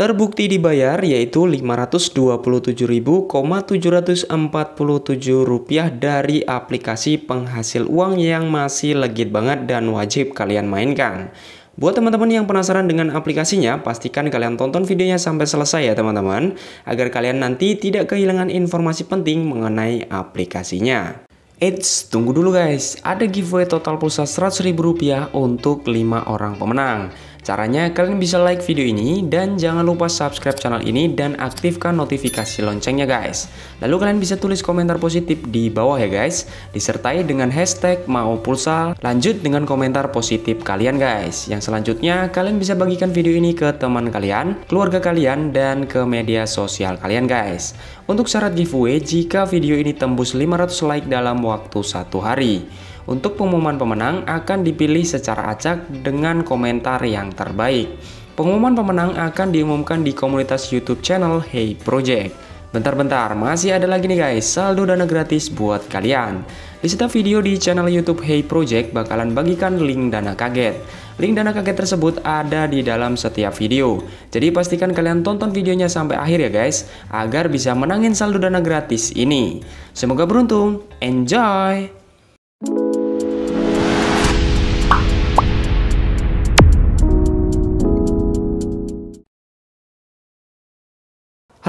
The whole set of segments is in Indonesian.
terbukti dibayar yaitu Rp527.747 dari aplikasi penghasil uang yang masih legit banget dan wajib kalian mainkan. Buat teman-teman yang penasaran dengan aplikasinya, pastikan kalian tonton videonya sampai selesai ya teman-teman, agar kalian nanti tidak kehilangan informasi penting mengenai aplikasinya. Eits, tunggu dulu guys, ada giveaway total pulsa 100.000 100000 untuk 5 orang pemenang. Caranya kalian bisa like video ini dan jangan lupa subscribe channel ini dan aktifkan notifikasi loncengnya guys. Lalu kalian bisa tulis komentar positif di bawah ya guys, disertai dengan hashtag mau pulsa. Lanjut dengan komentar positif kalian guys. Yang selanjutnya kalian bisa bagikan video ini ke teman kalian, keluarga kalian, dan ke media sosial kalian guys. Untuk syarat giveaway jika video ini tembus 500 like dalam waktu satu hari. Untuk pengumuman pemenang akan dipilih secara acak dengan komentar yang yang terbaik. Pengumuman pemenang akan diumumkan di komunitas YouTube channel Hey Project. Bentar-bentar, masih ada lagi nih guys, saldo dana gratis buat kalian. Di setiap video di channel YouTube Hey Project bakalan bagikan link dana kaget. Link dana kaget tersebut ada di dalam setiap video. Jadi pastikan kalian tonton videonya sampai akhir ya guys, agar bisa menangin saldo dana gratis ini. Semoga beruntung, enjoy!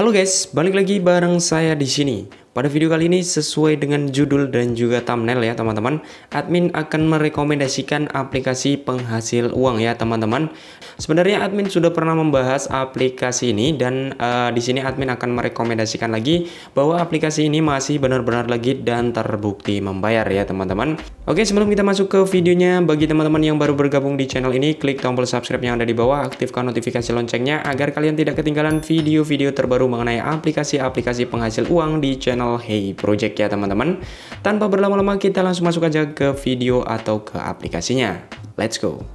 Halo guys, balik lagi bareng saya di sini. Pada video kali ini sesuai dengan judul dan juga thumbnail ya teman-teman, admin akan merekomendasikan aplikasi penghasil uang ya teman-teman. Sebenarnya admin sudah pernah membahas aplikasi ini dan uh, di sini admin akan merekomendasikan lagi bahwa aplikasi ini masih benar-benar legit dan terbukti membayar ya teman-teman. Oke, sebelum kita masuk ke videonya, bagi teman-teman yang baru bergabung di channel ini, klik tombol subscribe yang ada di bawah, aktifkan notifikasi loncengnya agar kalian tidak ketinggalan video-video terbaru mengenai aplikasi-aplikasi penghasil uang di channel Hey Project ya teman-teman. Tanpa berlama-lama, kita langsung masuk aja ke video atau ke aplikasinya. Let's go!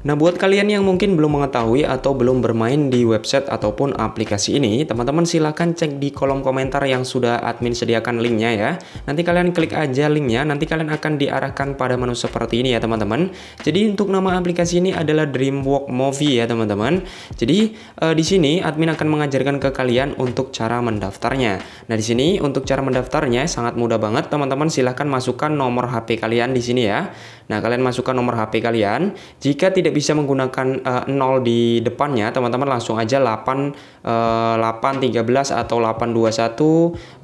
Nah, buat kalian yang mungkin belum mengetahui atau belum bermain di website ataupun aplikasi ini, teman-teman silahkan cek di kolom komentar yang sudah admin sediakan linknya ya. Nanti kalian klik aja linknya, nanti kalian akan diarahkan pada menu seperti ini ya teman-teman. Jadi untuk nama aplikasi ini adalah DreamWalk Movie ya teman-teman. Jadi eh, di sini admin akan mengajarkan ke kalian untuk cara mendaftarnya. Nah, di sini untuk cara mendaftarnya sangat mudah banget teman-teman. Silahkan masukkan nomor HP kalian di sini ya. Nah, kalian masukkan nomor HP kalian. Jika tidak tidak bisa menggunakan uh, eh, 0 di depannya, teman-teman langsung aja 8 uh, 8 13 atau 821 uh,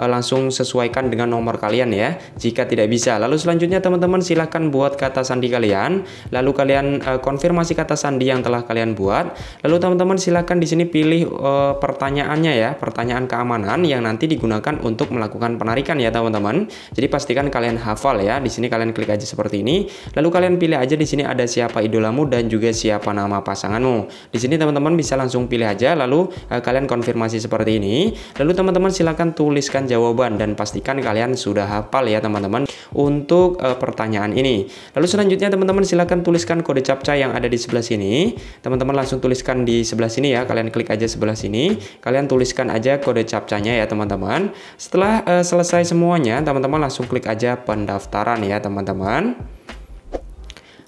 eh, langsung sesuaikan dengan nomor kalian ya. Jika tidak bisa, lalu selanjutnya teman-teman silahkan buat kata sandi kalian, lalu kalian uh, konfirmasi kata sandi yang telah kalian buat. Lalu teman-teman silahkan di sini pilih uh, pertanyaannya ya, pertanyaan keamanan yang nanti digunakan untuk melakukan penarikan ya teman-teman. Jadi pastikan kalian hafal ya. Di sini kalian klik aja seperti ini. Lalu kalian pilih aja di sini ada siapa idolamu dan juga juga siapa nama pasanganmu. Di sini teman-teman bisa langsung pilih aja lalu uh, kalian konfirmasi seperti ini. Lalu teman-teman silahkan tuliskan jawaban dan pastikan kalian sudah hafal ya teman-teman untuk uh, pertanyaan ini. Lalu selanjutnya teman-teman silahkan tuliskan kode captcha yang ada di sebelah sini. Teman-teman langsung tuliskan di sebelah sini ya. Kalian klik aja sebelah sini. Kalian tuliskan aja kode captchanya ya teman-teman. Setelah uh, selesai semuanya, teman-teman langsung klik aja pendaftaran ya teman-teman.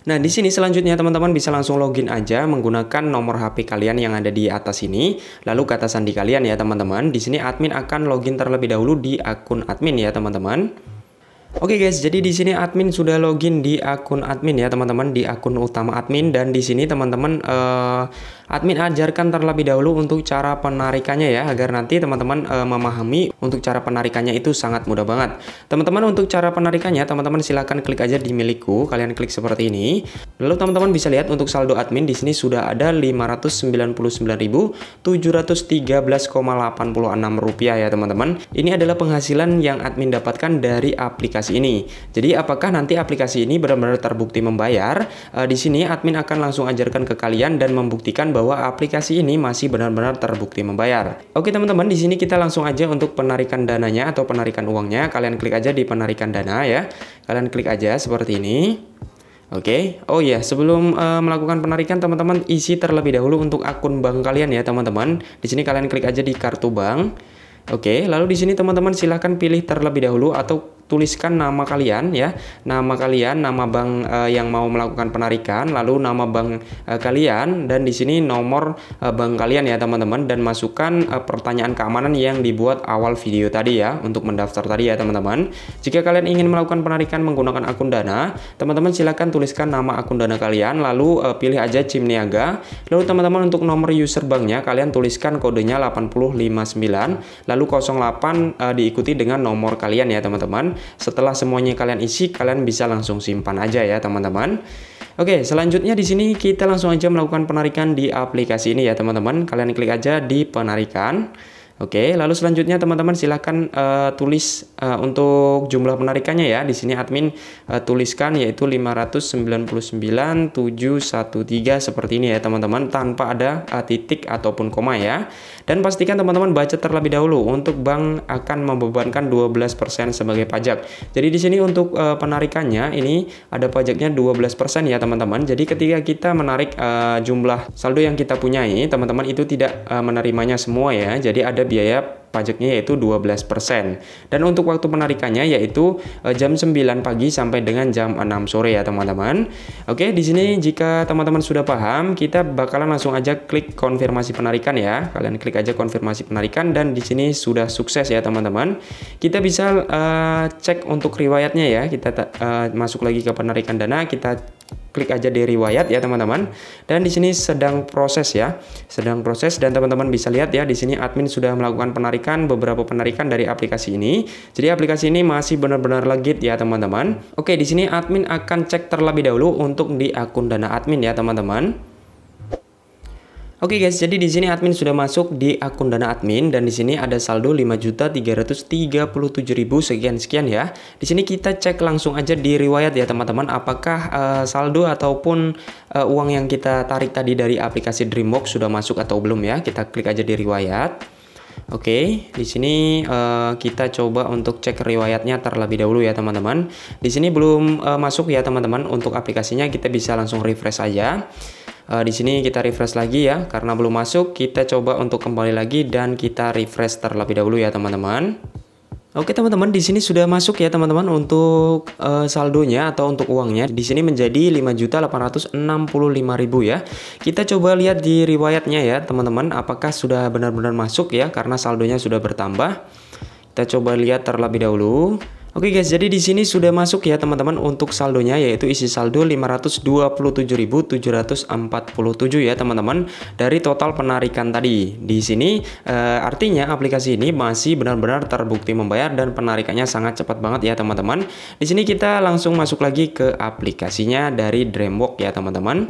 Nah, di sini selanjutnya teman-teman bisa langsung login aja menggunakan nomor HP kalian yang ada di atas ini, lalu kata sandi kalian ya teman-teman. Di sini admin akan login terlebih dahulu di akun admin ya teman-teman. Oke okay guys, jadi di sini admin sudah login di akun admin ya teman-teman di akun utama admin dan di sini teman-teman eh, admin ajarkan terlebih dahulu untuk cara penarikannya ya agar nanti teman-teman eh, memahami untuk cara penarikannya itu sangat mudah banget. Teman-teman untuk cara penarikannya teman-teman silahkan klik aja di milikku kalian klik seperti ini. Lalu teman-teman bisa lihat untuk saldo admin di sini sudah ada 599.713,86 rupiah ya teman-teman. Ini adalah penghasilan yang admin dapatkan dari aplikasi aplikasi ini. Jadi apakah nanti aplikasi ini benar-benar terbukti membayar? E, di sini admin akan langsung ajarkan ke kalian dan membuktikan bahwa aplikasi ini masih benar-benar terbukti membayar. Oke teman-teman, di sini kita langsung aja untuk penarikan dananya atau penarikan uangnya. Kalian klik aja di penarikan dana ya. Kalian klik aja seperti ini. Oke, okay. oh ya, yeah. sebelum uh, melakukan penarikan, teman-teman isi terlebih dahulu untuk akun bank kalian ya, teman-teman. Di sini kalian klik aja di kartu bank. Oke, okay. lalu di sini teman-teman silahkan pilih terlebih dahulu atau tuliskan nama kalian ya, nama kalian, nama bank uh, yang mau melakukan penarikan, lalu nama bank uh, kalian dan di sini nomor uh, bank kalian ya teman-teman dan masukkan uh, pertanyaan keamanan yang dibuat awal video tadi ya untuk mendaftar tadi ya teman-teman. Jika kalian ingin melakukan penarikan menggunakan akun Dana, teman-teman silahkan tuliskan nama akun Dana kalian lalu uh, pilih aja CIM Niaga. Lalu teman-teman untuk nomor user banknya kalian tuliskan kodenya 859, lalu 08 uh, diikuti dengan nomor kalian ya teman-teman. Setelah semuanya kalian isi, kalian bisa langsung simpan aja ya teman-teman. Oke, selanjutnya di sini kita langsung aja melakukan penarikan di aplikasi ini ya teman-teman. Kalian klik aja di penarikan. Oke, lalu selanjutnya teman-teman silahkan uh, eh, tulis uh, untuk jumlah penarikannya ya. Di sini admin uh, tuliskan yaitu 599.713 seperti ini ya teman-teman tanpa ada uh, titik ataupun koma ya. Dan pastikan teman-teman baca terlebih dahulu untuk bank akan membebankan 12% sebagai pajak. Jadi di sini untuk uh, penarikannya ini ada pajaknya 12% ya teman-teman. Jadi ketika kita menarik uh, jumlah saldo yang kita punyai, teman-teman itu tidak uh, menerimanya semua ya. Jadi ada biaya pajaknya yaitu 12%. Dan untuk waktu penarikannya yaitu eh, jam 9 pagi sampai dengan jam 6 sore ya teman-teman. Oke, di sini jika teman-teman sudah paham, kita bakalan langsung aja klik konfirmasi penarikan ya. Kalian klik aja konfirmasi penarikan dan di sini sudah sukses ya teman-teman. Kita bisa uh, cek untuk riwayatnya ya. Kita uh, masuk lagi ke penarikan dana, kita klik aja di riwayat ya teman-teman. Dan di sini sedang proses ya, sedang proses dan teman-teman bisa lihat ya di sini admin sudah melakukan penarikan mendapatkan beberapa penarikan dari aplikasi ini. Jadi aplikasi ini masih benar-benar legit ya teman-teman. Oke, di sini admin akan cek terlebih dahulu untuk di akun Dana Admin ya teman-teman. Oke okay guys, jadi di sini admin sudah masuk di akun Dana Admin dan di sini ada saldo 5.337.000 sekian sekian ya. Di sini kita cek langsung aja di riwayat ya teman-teman apakah uh, saldo ataupun uh, uang yang kita tarik tadi dari aplikasi Dreambox sudah masuk atau belum ya. Kita klik aja di riwayat. Oke, di sini uh, kita coba untuk cek riwayatnya terlebih dahulu ya teman-teman. Di sini belum uh, masuk ya teman-teman. Untuk aplikasinya kita bisa langsung refresh aja. Uh, di sini kita refresh lagi ya, karena belum masuk. Kita coba untuk kembali lagi dan kita refresh terlebih dahulu ya teman-teman. Oke teman-teman, di sini sudah masuk ya teman-teman untuk uh, saldonya atau untuk uangnya. Di sini menjadi 5.865.000 ya. Kita coba lihat di riwayatnya ya teman-teman, apakah sudah benar-benar masuk ya karena saldonya sudah bertambah. Kita coba lihat terlebih dahulu. Oke guys, jadi di sini sudah masuk ya teman-teman untuk saldonya yaitu isi saldo 527.747 ya teman-teman dari total penarikan tadi. Di sini e, artinya aplikasi ini masih benar-benar terbukti membayar dan penarikannya sangat cepat banget ya teman-teman. Di sini kita langsung masuk lagi ke aplikasinya dari Dreamwalk ya teman-teman.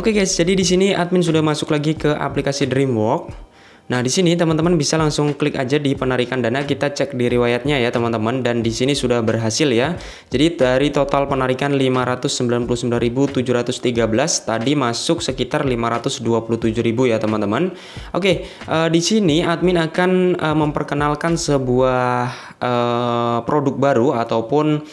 Oke guys, jadi di sini admin sudah masuk lagi ke aplikasi Dreamwalk. Nah, di sini teman-teman bisa langsung klik aja di penarikan dana, kita cek di riwayatnya ya, teman-teman. Dan di sini sudah berhasil ya. Jadi dari total penarikan 599.713 tadi masuk sekitar 527.000 ya, teman-teman. Oke, eh, di sini admin akan eh, memperkenalkan sebuah eh, produk baru ataupun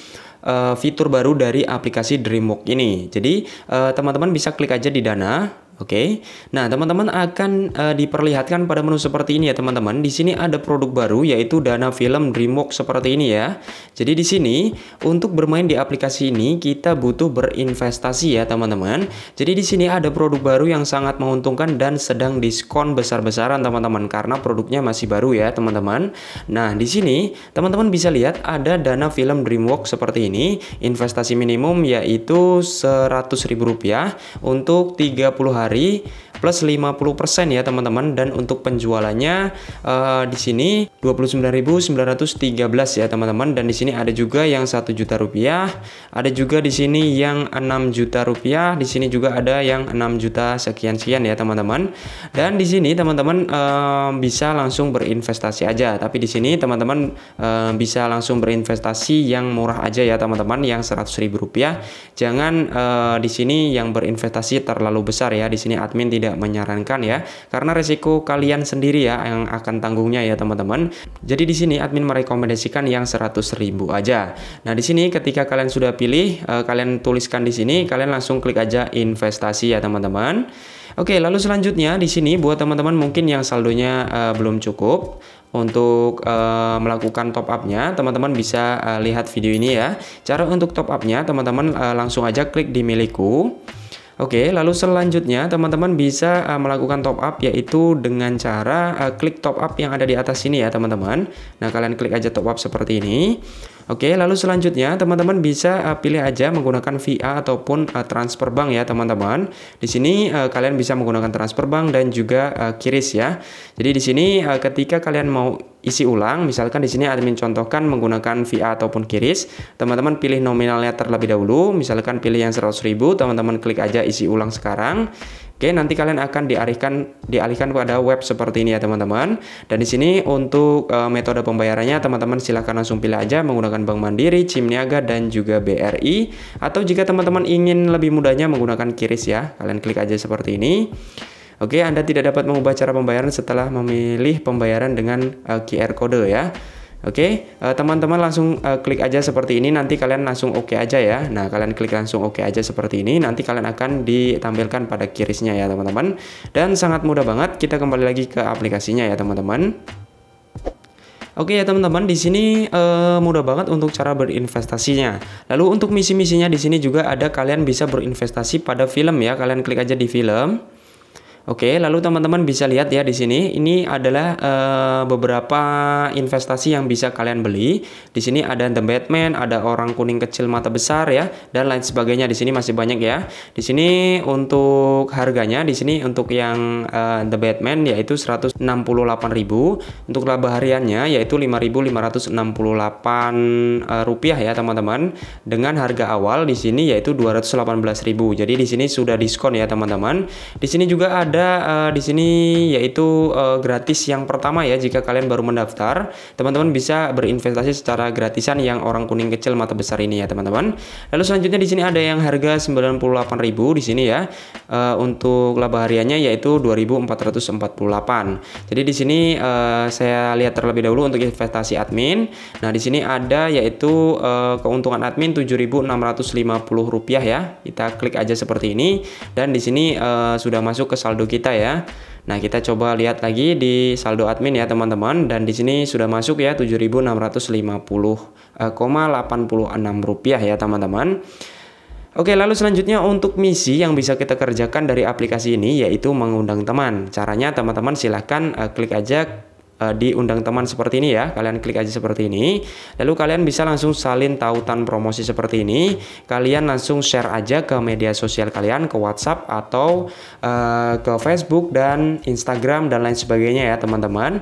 fitur baru dari aplikasi Dreamwalk ini. Jadi, teman -teman bisa klik aja di Dana Oke, okay? nah teman-teman akan uh, diperlihatkan pada menu seperti ini ya teman-teman. Di sini ada produk baru yaitu Dana Film Dreamwork seperti ini ya. Jadi di sini untuk bermain di aplikasi ini kita butuh berinvestasi ya teman-teman. Jadi di sini ada produk baru yang sangat menguntungkan dan sedang diskon besar-besaran teman-teman karena produknya masih baru ya teman-teman. Nah di sini teman-teman bisa lihat ada Dana Film Dreamwork seperti ini. Investasi minimum yaitu rp rupiah untuk 30 hari hari plus 50% ya teman-teman dan untuk penjualannya uh, di sini 29.913 ya teman-teman dan di sini ada juga yang satu juta rupiah ada juga di sini yang 6 juta rupiah di sini juga ada yang 6 juta sekian-sekian ya teman-teman dan di sini teman-teman uh, bisa langsung berinvestasi aja tapi di sini teman-teman uh, bisa langsung berinvestasi yang murah aja ya teman-teman yang 100.000 ribu rupiah jangan uh, di sini yang berinvestasi terlalu besar ya di sini admin tidak tidak menyarankan ya karena resiko kalian sendiri ya yang akan tanggungnya ya teman-teman. Jadi di sini admin merekomendasikan yang 100.000 aja. Nah, di sini ketika kalian sudah pilih eh, kalian tuliskan di sini kalian langsung klik aja investasi ya teman-teman. Oke, lalu selanjutnya di sini buat teman-teman mungkin yang saldonya eh, belum cukup untuk e, melakukan top up-nya, teman-teman bisa e, lihat video ini ya. Cara untuk top up-nya, teman-teman e, langsung aja klik di milikku. Oke, lalu selanjutnya teman-teman bisa uh, melakukan top up yaitu dengan cara uh, klik top up yang ada di atas sini ya teman-teman. Nah, kalian klik aja top up seperti ini. Oke, lalu selanjutnya teman-teman bisa uh, pilih aja menggunakan VA ataupun uh, transfer bank ya teman-teman. Di sini uh, kalian bisa menggunakan transfer bank dan juga uh, kiris ya. Jadi di sini uh, ketika kalian mau isi ulang, misalkan di sini admin contohkan menggunakan VA ataupun kiris, teman-teman pilih nominalnya terlebih dahulu, misalkan pilih yang ribu, teman-teman klik aja isi ulang sekarang. Oke, nanti kalian akan diarahkan dialihkan pada web seperti ini ya teman-teman. Dan di sini untuk e, metode pembayarannya teman-teman silahkan langsung pilih aja menggunakan Bank Mandiri, Cimniaga dan juga BRI atau jika teman-teman ingin lebih mudahnya menggunakan Kiris ya. Kalian klik aja seperti ini. Oke, Anda tidak dapat mengubah cara pembayaran setelah memilih pembayaran dengan e, eh, QR kode ya. Oke, okay? uh, eh, teman-teman langsung uh, klik aja seperti ini. Nanti kalian langsung oke okay aja ya. Nah, kalian klik langsung oke okay aja seperti ini. Nanti kalian akan ditampilkan pada kirisnya ya, teman-teman. Dan sangat mudah banget. Kita kembali lagi ke aplikasinya ya, teman-teman. Oke ya teman-teman, di sini uh, mudah banget untuk cara berinvestasinya. Lalu untuk misi-misinya di sini juga ada kalian bisa berinvestasi pada film ya. Kalian klik aja di film. Oke, lalu teman-teman bisa lihat ya di sini, ini adalah e, beberapa investasi yang bisa kalian beli. Di sini ada The Batman, ada orang kuning kecil mata besar ya, dan lain sebagainya. Di sini masih banyak ya. Di sini untuk harganya, di sini untuk yang e, The Batman yaitu 168.000, untuk laba hariannya yaitu 5.568 uh, eh, rupiah ya teman-teman, dengan harga awal di sini yaitu 218.000. Jadi di sini sudah diskon ya teman-teman. Di sini juga ada ada uh, di sini yaitu uh, gratis yang pertama ya jika kalian baru mendaftar, teman-teman bisa berinvestasi secara gratisan yang orang kuning kecil mata besar ini ya, teman-teman. Lalu selanjutnya di sini ada yang harga 98.000 di sini ya. Uh, untuk laba hariannya yaitu 2.448. Jadi di sini uh, saya lihat terlebih dahulu untuk investasi admin. Nah, di sini ada yaitu uh, keuntungan admin 7.650 rupiah ya. Kita klik aja seperti ini dan di sini uh, sudah masuk ke saldo saldo kita ya. Nah, kita coba lihat lagi di saldo admin ya, teman-teman. Dan di sini sudah masuk ya 7.650,86 eh, rupiah ya, teman-teman. Oke, lalu selanjutnya untuk misi yang bisa kita kerjakan dari aplikasi ini yaitu mengundang teman. Caranya teman-teman silahkan eh, klik aja uh, diundang teman seperti ini ya. Kalian klik aja seperti ini. Lalu kalian bisa langsung salin tautan promosi seperti ini. Kalian langsung share aja ke media sosial kalian, ke WhatsApp atau uh, ke Facebook dan Instagram dan lain sebagainya ya, teman-teman.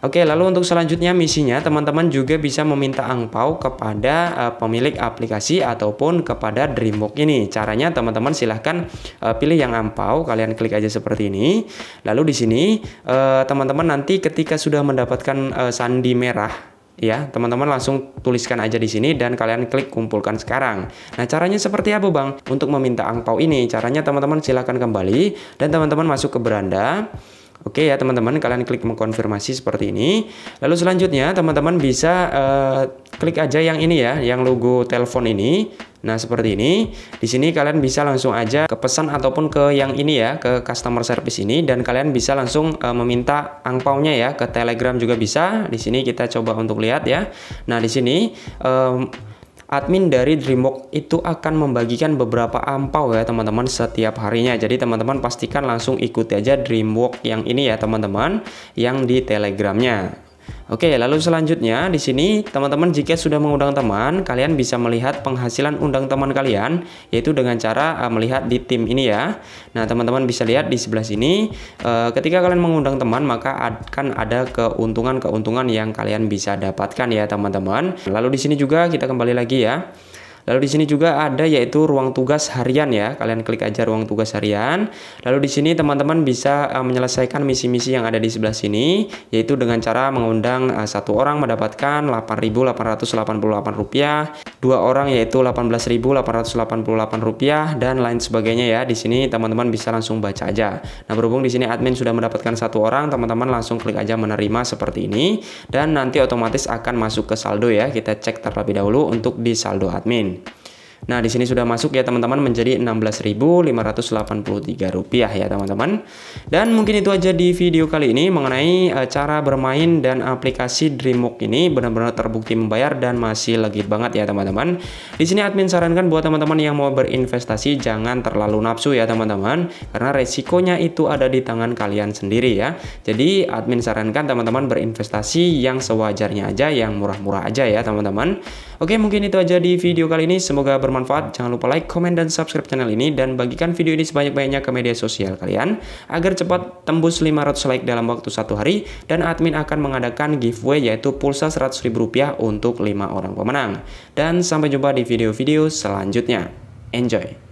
Oke, lalu untuk selanjutnya misinya teman-teman juga bisa meminta angpau kepada uh, pemilik aplikasi ataupun kepada Dreambox ini. Caranya teman-teman silahkan uh, pilih yang angpau, kalian klik aja seperti ini. Lalu di sini teman eh, teman-teman nanti ketika sudah mendapatkan uh, sandi merah ya teman-teman langsung tuliskan aja di sini dan kalian klik kumpulkan sekarang nah caranya seperti apa bang untuk meminta angpau ini caranya teman-teman silahkan kembali dan teman-teman masuk ke beranda Oke ya teman-teman, kalian klik mengkonfirmasi seperti ini. Lalu selanjutnya teman-teman bisa uh, klik aja yang ini ya, yang logo telepon ini. Nah seperti ini. Di sini kalian bisa langsung aja ke pesan ataupun ke yang ini ya, ke customer service ini dan kalian bisa langsung uh, meminta angpaunya ya ke Telegram juga bisa. Di sini kita coba untuk lihat ya. Nah di sini. Um, admin dari Dreamwalk itu akan membagikan beberapa ampau ya teman-teman setiap harinya. Jadi teman-teman pastikan langsung ikuti aja Dreamwalk yang ini ya teman-teman yang di Telegramnya. Oke, lalu selanjutnya di sini teman-teman jika sudah mengundang teman, kalian bisa melihat penghasilan undang teman kalian yaitu dengan cara uh, melihat di tim ini ya. Nah, teman-teman bisa lihat di sebelah sini uh, ketika kalian mengundang teman maka akan ada keuntungan-keuntungan yang kalian bisa dapatkan ya, teman-teman. Lalu di sini juga kita kembali lagi ya. Lalu di sini juga ada yaitu ruang tugas harian ya. Kalian klik aja ruang tugas harian. Lalu di sini teman-teman bisa uh, menyelesaikan misi-misi yang ada di sebelah sini yaitu dengan cara mengundang uh, satu orang mendapatkan 8.888 rupiah, dua orang yaitu 18.888 rupiah dan lain sebagainya ya. Di sini teman-teman bisa langsung baca aja. Nah, berhubung di sini admin sudah mendapatkan satu orang, teman-teman langsung klik aja menerima seperti ini dan nanti otomatis akan masuk ke saldo ya. Kita cek terlebih dahulu untuk di saldo admin. Nah, di sini sudah masuk ya teman-teman menjadi Rp16.583 ya teman-teman. Dan mungkin itu aja di video kali ini mengenai uh, cara bermain dan aplikasi Dreamwalk ini benar-benar terbukti membayar dan masih legit banget ya teman-teman. Di sini admin sarankan buat teman-teman yang mau berinvestasi jangan terlalu nafsu ya teman-teman karena resikonya itu ada di tangan kalian sendiri ya. Jadi admin sarankan teman-teman berinvestasi yang sewajarnya aja, yang murah-murah aja ya teman-teman. Oke, mungkin itu aja di video kali ini. Semoga bermanfaat. Jangan lupa like, komen, dan subscribe channel ini. Dan bagikan video ini sebanyak-banyaknya ke media sosial kalian. Agar cepat tembus 500 like dalam waktu satu hari. Dan admin akan mengadakan giveaway yaitu pulsa ribu rupiah untuk 5 orang pemenang. Dan sampai jumpa di video-video selanjutnya. Enjoy!